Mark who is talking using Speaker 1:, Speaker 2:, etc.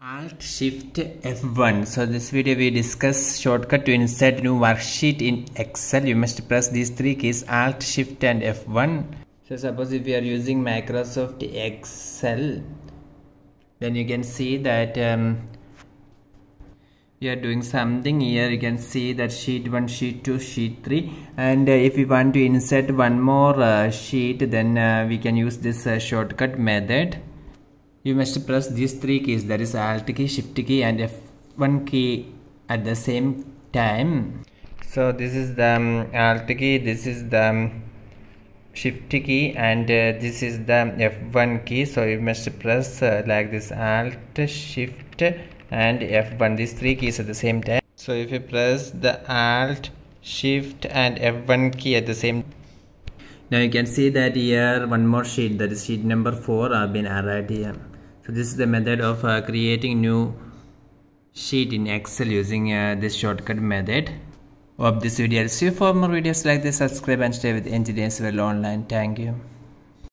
Speaker 1: Alt Shift F1 so this video we discuss shortcut to insert new worksheet in Excel you must press these three keys Alt Shift and F1 so suppose if you are using Microsoft Excel then you can see that um, you are doing something here you can see that sheet 1 sheet 2 sheet 3 and uh, if we want to insert one more uh, sheet then uh, we can use this uh, shortcut method you must press these three keys that is alt key shift key and f1 key at the same time so this is the um, alt key this is the um, shift key and uh, this is the f1 key so you must press uh, like this alt shift and f1 these three keys at the same time so if you press the alt shift and f1 key at the same now you can see that here one more sheet that is sheet number 4 have been added here so this is the method of uh, creating new sheet in excel using uh, this shortcut method hope this video helps you for more videos like this subscribe and stay with engineers World online thank you